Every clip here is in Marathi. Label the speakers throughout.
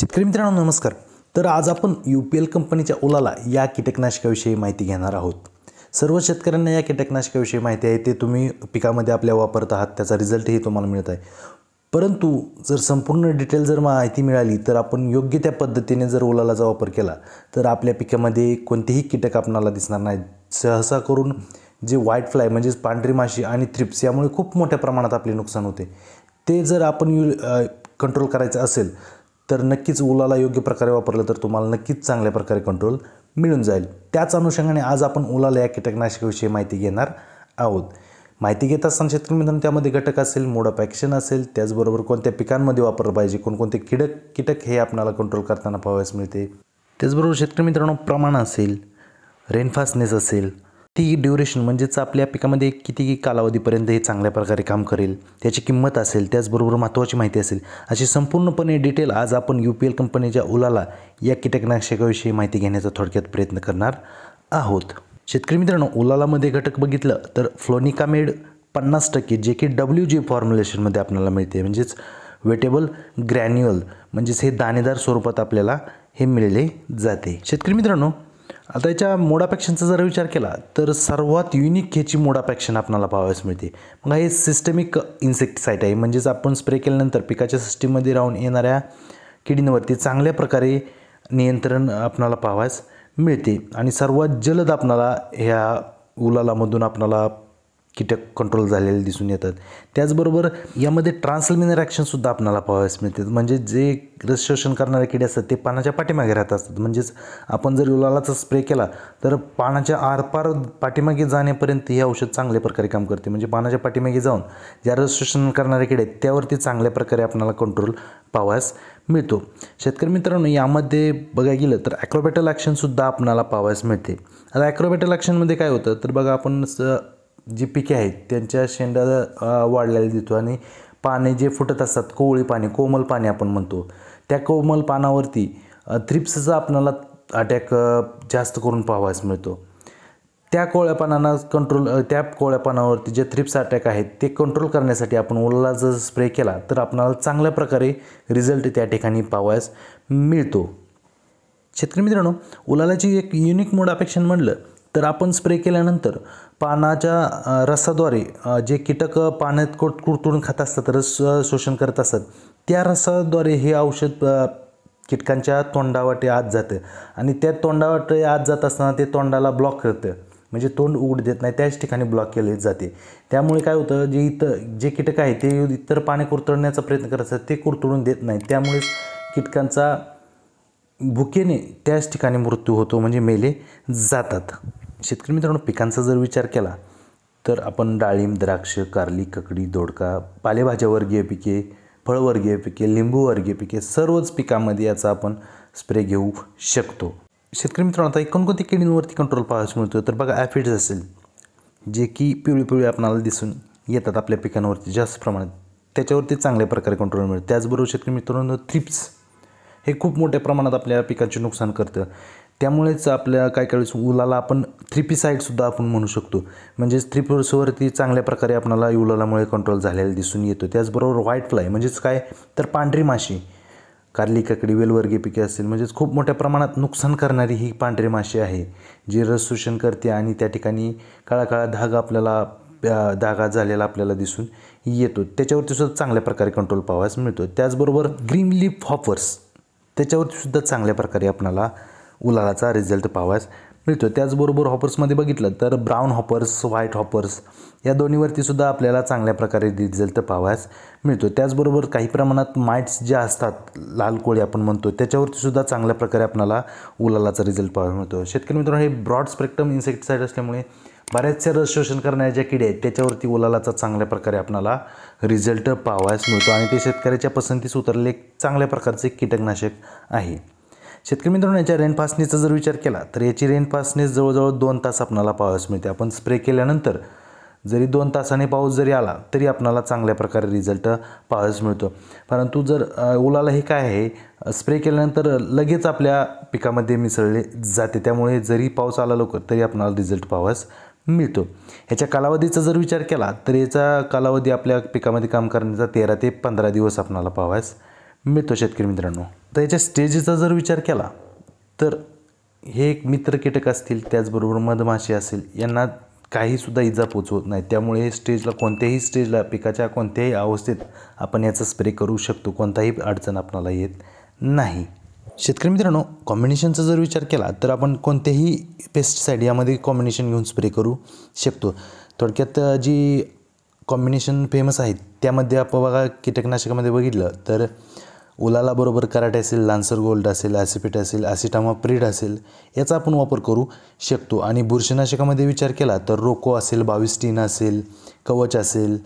Speaker 1: शेतकरी मित्रांनो नमस्कार तर आज आपण यू पी एल कंपनीच्या ओलाला या कीटकनाशकाविषयी माहिती घेणार आहोत सर्व शेतकऱ्यांना या कीटकनाशकाविषयी माहिती आहे ते तुम्ही पिकामध्ये आपल्या वापरत आहात त्याचा रिझल्टही तुम्हाला मिळत आहे परंतु जर संपूर्ण डिटेल जर माहिती मिळाली तर आपण योग्य त्या पद्धतीने जर ओलालाचा वापर केला तर आपल्या पिकामध्ये कोणतेही कीटक आपणाला दिसणार नाही सहसा करून जे व्हाईट फ्लाय म्हणजेच पांढरी माशी आणि थ्रिप्स यामुळे खूप मोठ्या प्रमाणात आपले नुकसान होते ते जर आपण यू कंट्रोल करायचं असेल तर नक्कीच उलाला योग्य प्रकारे वापरलं तर तुम्हाला नक्कीच चांगल्या प्रकारे कंट्रोल मिळून जाईल त्याच अनुषंगाने आज आपण उलाला या कीटकनाशकाविषयी माहिती घेणार आहोत माहिती घेत असताना शेतकरी मित्रांनो त्यामध्ये घटक असेल मोड ऑफ ॲक्शन असेल त्याचबरोबर कोणत्या पिकांमध्ये वापरलं पाहिजे कोणकोणते किडक कीटक हे आपणाला कंट्रोल करताना पाहावयास मिळते त्याचबरोबर शेतकरी मित्रांनो प्रमाण असेल रेनफासनेस असेल ती ड्युरेशन म्हणजेच आपल्या पिकामध्ये किती कालावधीपर्यंत हे चांगल्या प्रकारे काम करेल त्याची किंमत असेल त्याचबरोबर महत्त्वाची माहिती असेल अशी संपूर्णपणे डिटेल आज आपण यू पी एल कंपनीच्या ओलाला या कीटकनाशकाविषयी माहिती घेण्याचा थोडक्यात प्रयत्न करणार आहोत शेतकरी मित्रांनो ओलालामध्ये घटक बघितलं तर फ्लोनिकामेड पन्नास टक्के जे की डब्ल्यू जी फॉर्म्युलेशनमध्ये आपल्याला मिळते म्हणजेच वेटेबल ग्रॅन्युअल म्हणजेच हे दाणेदार स्वरूपात आपल्याला हे मिळले जाते शेतकरी मित्रांनो आता याच्या मोडापेक्शनचा जर विचार केला तर सर्वात युनिक ह्याची मोडापॅक्शन आपल्याला पाहावयास मिळते मग हे सिस्टमिक इन्सेक्टिसाईट आहे म्हणजेच आपण स्प्रे केल्यानंतर पिकाच्या सिस्टीममध्ये राहून येणाऱ्या किडींवरती चांगल्या प्रकारे नियंत्रण आपणाला पाहावयास मिळते आणि सर्वात जलद आपणाला ह्या उलालामधून आपणाला कीटक कंट्रोल झालेले दिसून येतात त्याचबरोबर यामध्ये ट्रान्सलमिनर ॲक्शनसुद्धा आपणाला पाहावयास मिळते म्हणजे जे रस शोषण करणारे किडे असतात ते पानाच्या पाठीमागे राहत असतात म्हणजेच आपण जर उलालाचा स्प्रे केला तर पानाच्या आरपार पाठीमागे जाण्यापर्यंत हे औषध चांगल्या प्रकारे काम करते म्हणजे पानाच्या पाठीमागे जाऊन ज्या रस शोषण करणारे किडे आहेत त्यावरती चांगल्या प्रकारे आपणाला कंट्रोल पावायस मिळतो शेतकरी मित्रांनो यामध्ये बघा गेलं तर ॲक्रोबॅटल ॲक्शनसुद्धा आपणाला पाहायस मिळते आता ॲक्रोबॅटल ॲक्शनमध्ये काय होतं तर बघा आपण स जी पिके आहेत त्यांच्या शेंडा वाढलेला दिसतो आणि पाने जे फुटत असतात कोवळी पाने कोमल पाने आपण म्हणतो त्या कोमल पानावरती थ्रिप्सचा आपणाला अटॅक जास्त करून पाहावास मिळतो त्या कोळ्या पानांना कंट्रोल त्या कोळ्या पानावरती जे थ्रिप्स अटॅक आहेत ते कंट्रोल करण्यासाठी आपण ओला जर स्प्रे केला तर आपणाला चांगल्या प्रकारे रिझल्ट त्या ठिकाणी पाहावायस मिळतो शेतकरी मित्रांनो उलालाची एक युनिक मोड अपेक्षा म्हणलं तर आपण स्प्रे केल्यानंतर पानाच्या रसाद्वारे जे कीटक पाण्यात कोट कुडतुडून खात असतात रस शोषण करत असतात त्या रसाद्वारे हे औषध कीटकांच्या तोंडावाटे आत जातं आणि त्या तोंडावाटे आत जात असताना ते तोंडाला ब्लॉक करतं म्हणजे तोंड उघड देत नाही त्याच ठिकाणी ब्लॉक केले जाते त्यामुळे काय होतं जे इतर जे कीटक आहे ते इतर पाणी कुरतडण्याचा प्रयत्न करत असतात ते कुरतडून देत नाही त्यामुळेच कीटकांचा भुकेने त्याच ठिकाणी मृत्यू होतो म्हणजे मेले जातात शेतकरी मित्रांनो पिकांचा जर विचार केला तर आपण डाळिंब द्राक्ष कारली ककडी दोडका पालेभाज्यावर्गीय पिके फळवर्गीय पिके लिंबूवर्गीय पिके सर्वच पिकांमध्ये याचा आपण स्प्रे घेऊ शकतो शेतकरी मित्रांनो आता कोणकोणती किडींवरती कंट्रोल पाहायचं मिळतो तर बघा ॲफिड्स असेल जे की पिवळी पिवळी आपणाला दिसून येतात आपल्या पिकांवरती जास्त प्रमाणात त्याच्यावरती चांगल्या प्रकारे कंट्रोल मिळतं त्याचबरोबर शेतकरी मित्रांनो थ्रिप्स हे खूप मोठ्या प्रमाणात आपल्या पिकांचे नुकसान करतं त्यामुळेच आपल्या काय वेळेस उलाला आपण साईडसुद्धा आपण म्हणू शकतो म्हणजेच थ्रिपोर्सवरती चांगल्या प्रकारे आपल्याला उलालामुळे कंट्रोल झालेला दिसून येतो त्याचबरोबर व्हाईट फ्लाय म्हणजेच काय तर पांढरी माशी कारली काकडी वेलवर्गीय पिके असतील म्हणजेच खूप मोठ्या प्रमाणात नुकसान करणारी ही पांढरी माशी आहे जी रस शोषण करते आणि त्या ठिकाणी काळा काळा धागा आपल्याला धागा झालेला आपल्याला दिसून येतो त्याच्यावरती सुद्धा चांगल्या प्रकारे कंट्रोल पाहायला मिळतो त्याचबरोबर ग्रीन लिप हॉपर्स त्याच्यावरतीसुद्धा चांगल्या प्रकारे आपणाला उलालाचा रिझल्ट पाहावयास मिळतो त्याचबरोबर हॉपर्समध्ये बघितलं तर ब्राऊन हॉपर्स व्हाईट हॉपर्स या दोन्हीवरती सुद्धा आपल्याला चांगल्या प्रकारे रिझल्ट पाहावयास मिळतो त्याचबरोबर काही प्रमाणात माइट्स ज्या असतात लाल कोळी आपण म्हणतो त्याच्यावरती सुद्धा चांगल्या प्रकारे आपल्याला उलालाचा रिझल्ट पाहायला मिळतो शेतकरी मित्रांनो हे ब्रॉड स्पेक्ट्रम इन्सेक्टिसाईड असल्यामुळे बऱ्याचशा रस शोषण करणाऱ्या ज्या किडे आहेत त्याच्यावरती उलालाचा चांगल्या प्रकारे आपल्याला रिझल्ट पाहावयास मिळतो आणि ते शेतकऱ्याच्या पसंतीस उतरले एक चांगल्या प्रकारचे कीटकनाशक आहे शेतकरी मित्रांनो याच्या रेनपासनीचा जर विचार केला तर याची रेनफासणीस जवळजवळ दोन तास आपणाला पाऊस मिळते आपण स्प्रे केल्यानंतर जरी दोन तासाने पाऊस जरी आला तरी आपल्याला चांगल्या प्रकारे रिझल्ट पाहायलाच मिळतो परंतु जर ओलाला हे काय आहे स्प्रे केल्यानंतर लगेच आपल्या पिकामध्ये मिसळले जाते त्यामुळे जरी पाऊस आला लवकर तरी आपणाला रिझल्ट पाहावास मिळतो ह्याच्या कालावधीचा जर विचार केला तर याचा कालावधी आपल्या पिकामध्ये काम करण्याचा तेरा ते पंधरा दिवस आपणाला पाहावास मिळतो शेतकरी मित्रांनो तर याच्या स्टेजेचा जर विचार केला तर हे एक मित्र कीटक असतील त्याचबरोबर मधमाशी असेल यांना काहीसुद्धा इजा पोचवत नाही त्यामुळे स्टेजला कोणत्याही स्टेजला पिकाच्या कोणत्याही अवस्थेत आपण याचा स्प्रे करू शकतो कोणताही अडचण आपणाला येत नाही शेतकरी मित्रांनो कॉम्बिनेशनचा जर विचार केला तर आपण कोणत्याही पेस्टिसाईड यामध्ये कॉम्बिनेशन घेऊन स्प्रे करू शकतो थोडक्यात जी कॉम्बिनेशन फेमस आहेत त्यामध्ये आपण बघा कीटकनाशकामध्ये बघितलं तर उलालाबरोबर कराटे असेल लान्सर गोल्ड असेल ॲसिपिट असेल ॲसिटामा प्रीड असेल याचा आपण वापर करू शकतो आणि बुरशीनाशकामध्ये विचार केला तर रोको असेल बावीस टीन असेल कवच असेल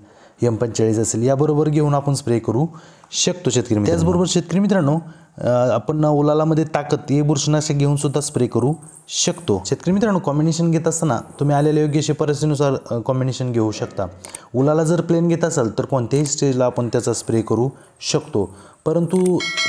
Speaker 1: यम पंचेचाळीस असेल याबरोबर घेऊन आपण स्प्रे करू शकतो शेतकरी त्याचबरोबर शेतकरी मित्रांनो आपण ओलालामध्ये ताकद हे बुरशीनाशक घेऊन सुद्धा स्प्रे करू शकतो शेतकरी मित्रांनो कॉम्बिनेशन घेत असताना तुम्ही आलेल्या योग्य शिफारसीनुसार कॉम्बिनेशन घेऊ शकता उलाला जर प्लेन घेत असाल तर कोणत्याही स्टेजला आपण त्याचा स्प्रे करू शकतो परंतु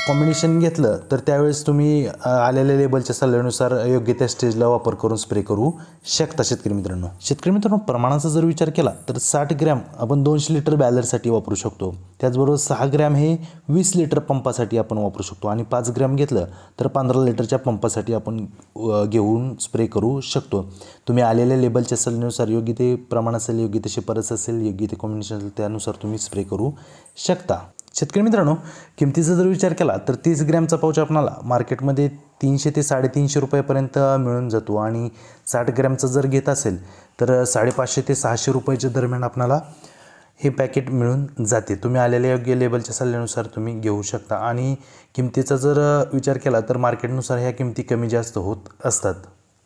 Speaker 1: कॉम्बिनेशन घेतलं तर त्यावेळेस तुम्ही आलेल्या लेबलच्या सल्ल्यानुसार योग्य त्या स्टेजला वापर करून स्प्रे करू शकता शेतकरी मित्रांनो शेतकरी मित्रांनो प्रमाणाचा जर विचार केला तर साठ ग्रॅम आपण दोनशे लिटर बॅलरसाठी वापरू शकतो त्याचबरोबर सहा ग्रॅम हे वीस लिटर पंपासाठी आपण वापरू शकतो आणि पाच ग्रॅम घेतलं तर पंधरा लिटरच्या पंपासाठी आपण घेऊन स्प्रे करू शकतो तुम्ही आलेल्या लेबलच्या सल्ल्यानुसार योग्य ते प्रमाण असेल योग्य ते शिफारस असेल योग्य ते कॉम्बिनेशन असेल त्यानुसार तुम्ही स्प्रे करू शकता शेतकरी मित्रांनो किमतीचा जर विचार केला तर तीस ग्रॅमचा पाऊच आपणाला मार्केटमध्ये तीनशे ते साडेतीनशे रुपयापर्यंत मिळून जातो आणि साठ ग्रॅमचा जर घेत असेल तर साडेपाचशे ते सहाशे रुपयाच्या दरम्यान आपणाला हे पॅकेट मिळून जाते तुम्ही आलेल्या योग्य लेबलच्या सल्ल्यानुसार तुम्ही घेऊ शकता आणि किमतीचा जर विचार केला तर मार्केटनुसार ह्या किमती कमी जास्त होत असतात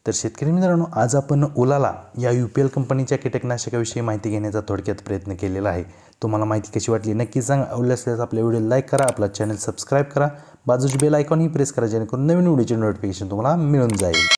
Speaker 1: तर शेतकरी मित्रांनो आज आपण ओलाला या यू पी एल कंपनीच्या कीटकनाशकाविषयी माहिती घेण्याचा थोडक्यात प्रयत्न केलेला आहे तुम्हाला माहिती कशी वाटली नक्की सांगा आवडली असल्यास आपल्या व्हिडिओ लाईक करा आपला चॅनल सबस्क्राईब करा बाजूची बेल आयकॉनही प्रेस करा जेणेकरून नवीन व्हिडिओचे नोटिफिकेशन तुम्हाला मिळून जाईल